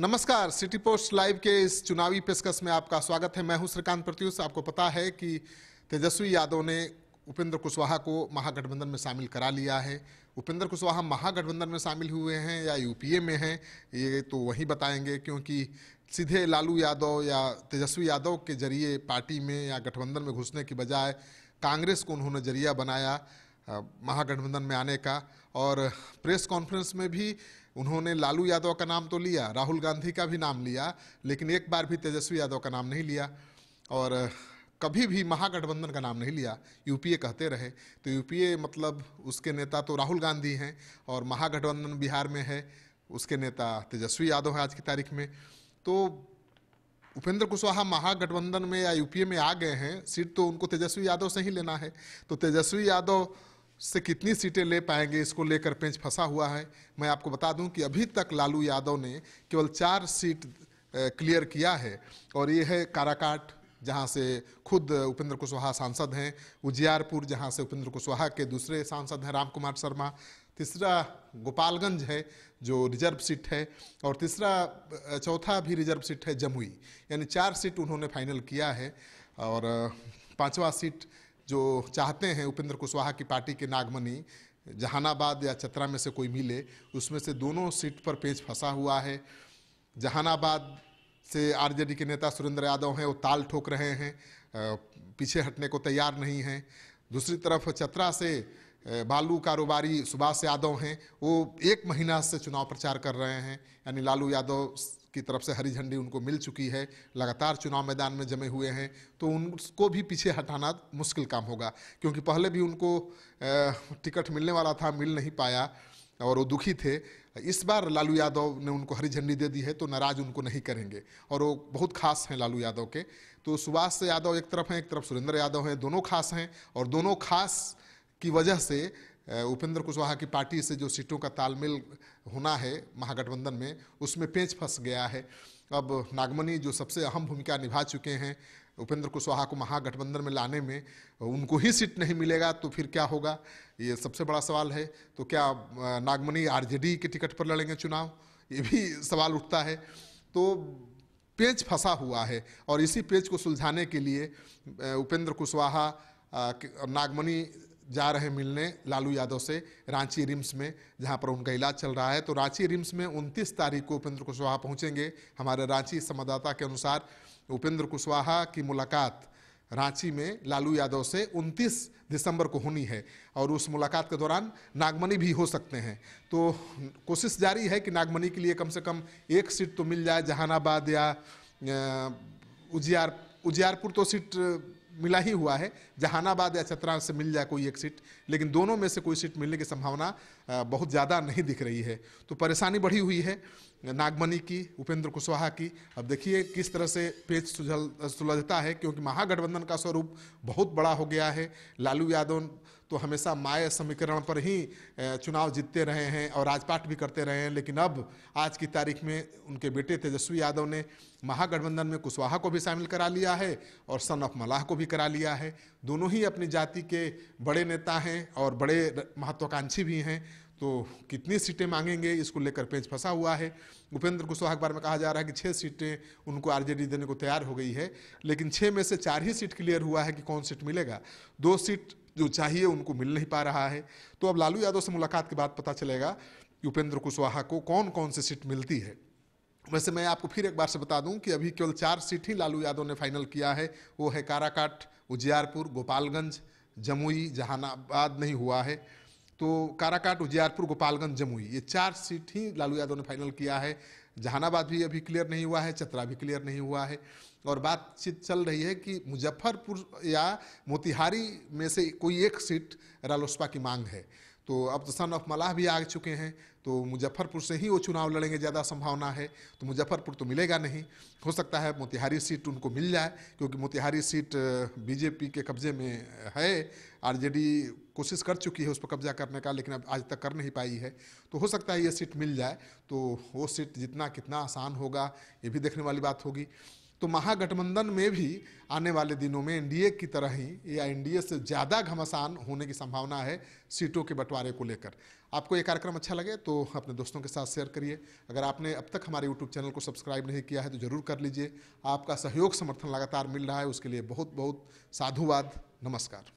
नमस्कार city post live के इस चुनावी पेशकश में आपका स्वागत है मैं हूं श्रीकांत प्रत्युष आपको पता है कि तेजस्वी यादव ने उपेंद्र कुशवाहा को महागठबंधन में शामिल करा लिया है उपेंद्र कुशवाहा महागठबंधन में शामिल हुए हैं या यूपीए में हैं ये तो वही बताएंगे क्योंकि सीधे लालू यादव या तेजस्वी यादव के जरिए पार्टी में या गठबंधन में घुसने की बजाय कांग्रेस को उन्होंने जरिया बनाया महागठबंधन में आने का और प्रेस कॉन्फ्रेंस में भी उन्होंने लालू यादव का नाम तो लिया राहुल गांधी का भी नाम लिया लेकिन एक बार भी तेजस्वी यादव का नाम नहीं लिया और कभी भी महागठबंधन का नाम नहीं लिया यूपीए कहते रहे तो यूपीए मतलब उसके नेता तो राहुल गांधी हैं और महागठबंधन बिहार में है उसके नेता तेजस्वी यादव हैं आज की तारीख में तो उपेंद्र कुशवाहा महागठबंधन में या यूपीए में आ गए हैं सीट तो उनको तेजस्वी यादव से ही लेना है तो तेजस्वी यादव से कितनी सीटें ले पाएंगे इसको लेकर पेंच फंसा हुआ है मैं आपको बता दूं कि अभी तक लालू यादव ने केवल चार सीट क्लियर किया है और ये है काराकाट जहां से खुद उपेंद्र कुशवाहा सांसद हैं उजियारपुर जहां से उपेंद्र कुशवाहा के दूसरे सांसद हैं राम कुमार शर्मा तीसरा गोपालगंज है जो रिजर्व सीट है और तीसरा चौथा भी रिजर्व सीट है जमुई यानी चार सीट उन्होंने फाइनल किया है और पाँचवा सीट जो चाहते हैं उपेंद्र कुशवाहा की पार्टी के नागमनी जहानाबाद या चतरा में से कोई मिले उसमें से दोनों सीट पर पेच फंसा हुआ है जहानाबाद से आरजेडी के नेता सुरेंद्र यादव हैं वो ताल ठोक रहे हैं पीछे हटने को तैयार नहीं हैं दूसरी तरफ चतरा से बालू कारोबारी सुभाष यादव हैं वो एक महीना से चुनाव प्रचार कर रहे हैं यानी लालू यादव की तरफ से हरी झंडी उनको मिल चुकी है लगातार चुनाव मैदान में जमे हुए हैं तो उनको भी पीछे हटाना मुश्किल काम होगा क्योंकि पहले भी उनको टिकट मिलने वाला था मिल नहीं पाया और वो दुखी थे इस बार लालू यादव ने उनको हरी झंडी दे दी है तो नाराज उनको नहीं करेंगे और वो बहुत खास हैं लालू यादव के तो सुभाष यादव एक तरफ हैं एक तरफ सुरेंद्र यादव हैं दोनों खास हैं और दोनों खास की वजह से उपेंद्र कुशवाहा की पार्टी से जो सीटों का तालमेल होना है महागठबंधन में उसमें पेच फंस गया है अब नागमणि जो सबसे अहम भूमिका निभा चुके हैं उपेंद्र कुशवाहा को महागठबंधन में लाने में उनको ही सीट नहीं मिलेगा तो फिर क्या होगा ये सबसे बड़ा सवाल है तो क्या नागमणि आरजेडी के टिकट पर लड़ेंगे चुनाव ये भी सवाल उठता है तो पेच फंसा हुआ है और इसी पेच को सुलझाने के लिए उपेंद्र कुशवाहा नागमणि जा रहे मिलने लालू यादव से रांची रिम्स में जहां पर उनका इलाज चल रहा है तो रांची रिम्स में उनतीस तारीख को उपेंद्र कुशवाहा पहुंचेंगे हमारे रांची संवाददाता के अनुसार उपेंद्र कुशवाहा की मुलाकात रांची में लालू यादव से 29 दिसंबर को होनी है और उस मुलाकात के दौरान नागमनी भी हो सकते हैं तो कोशिश जारी है कि नागमनी के लिए कम से कम एक सीट तो मिल जाए जहानाबाद या उजियार उजियारपुर तो सीट मिला ही हुआ है जहानाबाद या चतरा से मिल जाए कोई एक सीट लेकिन दोनों में से कोई सीट मिलने की संभावना बहुत ज़्यादा नहीं दिख रही है तो परेशानी बढ़ी हुई है नागमणि की उपेंद्र कुशवाहा की अब देखिए किस तरह से पेज सुलझता है क्योंकि महागठबंधन का स्वरूप बहुत बड़ा हो गया है लालू यादव तो हमेशा माय समीकरण पर ही चुनाव जीतते रहे हैं और राजपाट भी करते रहे हैं लेकिन अब आज की तारीख में उनके बेटे तेजस्वी यादव ने महागठबंधन में कुशवाहा को भी शामिल करा लिया है और सन ऑफ मलाह को भी करा लिया है दोनों ही अपनी जाति के बड़े नेता हैं और बड़े महत्वाकांक्षी भी हैं तो कितनी सीटें मांगेंगे इसको लेकर पेंच फंसा हुआ है उपेंद्र कुशवाहा के बारे में कहा जा रहा है कि छः सीटें उनको आरजेडी देने को तैयार हो गई है लेकिन छः में से चार ही सीट क्लियर हुआ है कि कौन सीट मिलेगा दो सीट जो चाहिए उनको मिल नहीं पा रहा है तो अब लालू यादव से मुलाकात के बाद पता चलेगा उपेंद्र कुशवाहा को कौन कौन सी सीट मिलती है वैसे मैं आपको फिर एक बार से बता दूं कि अभी केवल चार सीट ही लालू यादव ने फाइनल किया है वो है काराकाट उजियारपुर गोपालगंज जमुई जहानाबाद नहीं हुआ है तो काराकाट उजियारपुर गोपालगंज जमुई ये चार सीट ही लालू यादव ने फाइनल किया है जहानाबाद भी अभी क्लियर नहीं हुआ है चतरा भी क्लियर नहीं हुआ है और बातचीत चल रही है कि मुजफ्फरपुर या मोतिहारी में से कोई एक सीट रालोसपा की मांग है तो अब तो सन ऑफ मलाह भी आ चुके हैं तो मुजफ्फरपुर से ही वो चुनाव लड़ेंगे ज़्यादा संभावना है तो मुजफ्फरपुर तो मिलेगा नहीं हो सकता है मोतिहारी सीट उनको मिल जाए क्योंकि मोतिहारी सीट बीजेपी के कब्जे में है आरजेडी कोशिश कर चुकी है उस पर कब्जा करने का लेकिन अब आज तक कर नहीं पाई है तो हो सकता है ये सीट मिल जाए तो वो सीट जितना कितना आसान होगा ये भी देखने वाली बात होगी तो महागठबंधन में भी आने वाले दिनों में एनडीए की तरह ही या एनडीए से ज़्यादा घमासान होने की संभावना है सीटों के बंटवारे को लेकर आपको ये कार्यक्रम अच्छा लगे तो अपने दोस्तों के साथ शेयर करिए अगर आपने अब तक हमारे यूट्यूब चैनल को सब्सक्राइब नहीं किया है तो ज़रूर कर लीजिए आपका सहयोग समर्थन लगातार मिल रहा है उसके लिए बहुत बहुत साधुवाद नमस्कार